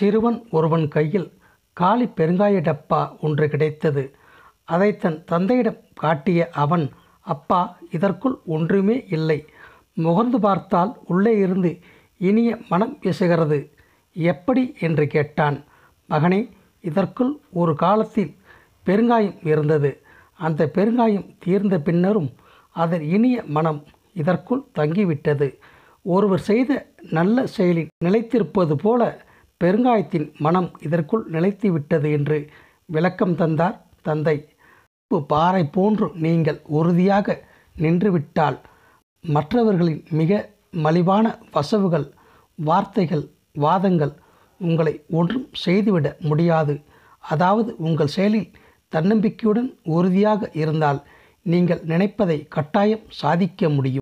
சிறுவன் ஒருவன் கையில் காலி பெருங்காய டப்பா ஒன்று கிடைத்தது அதை தன் தந்தையிடம் காட்டிய அவன் அப்பா இதற்குள் ஒன்றுமே இல்லை முகர்ந்து பார்த்தால் உள்ளே இருந்து இனிய மனம் பேசுகிறது எப்படி என்று கேட்டான் மகனே இதற்குள் ஒரு காலத்தில் பெருங்காயம் இருந்தது அந்த பெருங்காயம் தீர்ந்த பின்னரும் அதன் இனிய மனம் இதற்குள் தங்கிவிட்டது ஒருவர் செய்த நல்ல செயலில் நிலைத்திருப்பது போல பெருங்காயத்தின் மனம் இதற்குள் நிலைத்து விட்டது என்று விளக்கம் தந்தார் தந்தை பாறை போன்று நீங்கள் உறுதியாக நின்றுவிட்டால் மற்றவர்களின் மிக மலிவான வசவுகள் வார்த்தைகள் வாதங்கள் உங்களை ஒன்றும் செய்துவிட முடியாது அதாவது உங்கள் செயலில் தன்னம்பிக்கையுடன் உறுதியாக இருந்தால் நீங்கள் நினைப்பதை கட்டாயம் சாதிக்க முடியும்